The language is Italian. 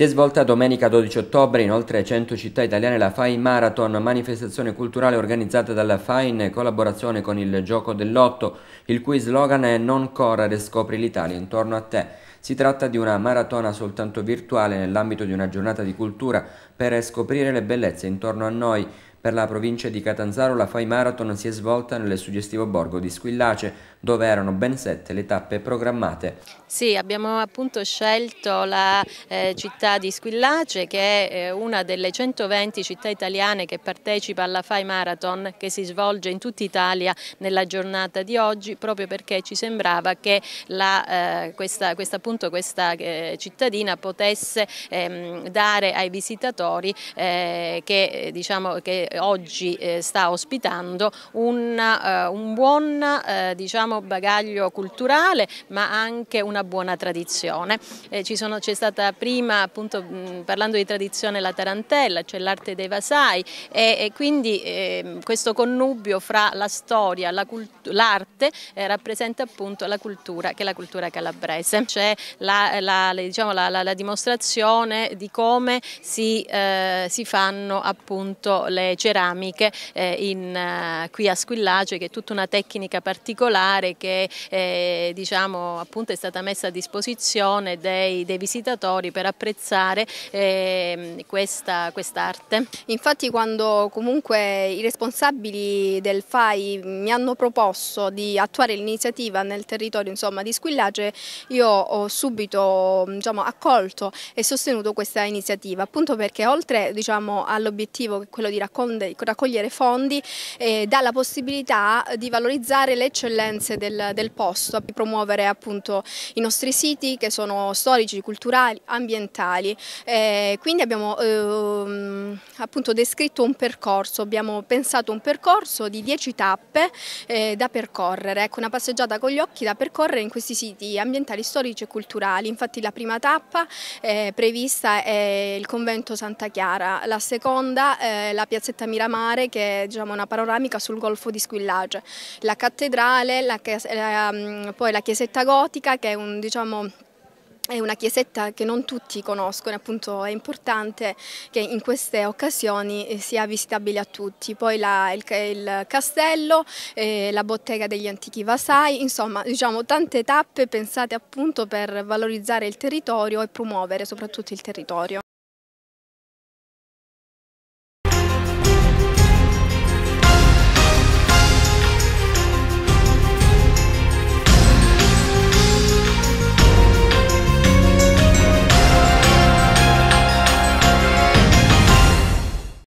Si è svolta domenica 12 ottobre in oltre 100 città italiane la FAI Marathon, manifestazione culturale organizzata dalla FAI in collaborazione con il Gioco dell'Otto, il cui slogan è Non correre, scopri l'Italia intorno a te. Si tratta di una maratona soltanto virtuale nell'ambito di una giornata di cultura per scoprire le bellezze intorno a noi. Per la provincia di Catanzaro la Fai Marathon si è svolta nel suggestivo borgo di Squillace, dove erano ben sette le tappe programmate. Sì, abbiamo appunto scelto la eh, città di Squillace, che è eh, una delle 120 città italiane che partecipa alla Fai Marathon, che si svolge in tutta Italia nella giornata di oggi, proprio perché ci sembrava che la, eh, questa, questa, appunto, questa eh, cittadina potesse ehm, dare ai visitatori eh, che, eh, diciamo, che oggi eh, sta ospitando un, eh, un buon eh, diciamo, bagaglio culturale ma anche una buona tradizione. Eh, c'è stata prima appunto mh, parlando di tradizione la tarantella, c'è cioè l'arte dei vasai e, e quindi ehm, questo connubio fra la storia, l'arte la eh, rappresenta appunto la cultura che è la cultura calabrese. C'è la, la, diciamo, la, dimostrazione di come si, eh, si fanno appunto le ceramiche eh, in, eh, qui a Squillagio che è tutta una tecnica particolare che eh, diciamo, è stata messa a disposizione dei, dei visitatori per apprezzare ehm, questa arte. Infatti quando comunque i responsabili del FAI mi hanno proposto di attuare l'iniziativa nel territorio insomma, di Squillage, io ho subito diciamo, accolto e sostenuto questa iniziativa, appunto perché oltre diciamo, all'obiettivo che è quello di raccontare fondi, raccogliere fondi eh, dà la possibilità di valorizzare le eccellenze del, del posto, di promuovere appunto i nostri siti che sono storici, culturali, ambientali. Eh, quindi abbiamo eh, appunto descritto un percorso, abbiamo pensato un percorso di 10 tappe eh, da percorrere, ecco, una passeggiata con gli occhi da percorrere in questi siti ambientali, storici e culturali. Infatti la prima tappa eh, prevista è il convento Santa Chiara, la seconda eh, la piazzetta Vetta Miramare che è diciamo, una panoramica sul golfo di Squillage, la cattedrale, la, la, poi la chiesetta gotica che è un diciamo, è una chiesetta che non tutti conoscono, appunto è importante che in queste occasioni eh, sia visitabile a tutti. Poi la, il, il, castello, eh, la bottega degli antichi vasai, insomma diciamo tante tappe pensate appunto per valorizzare il territorio e promuovere soprattutto il territorio.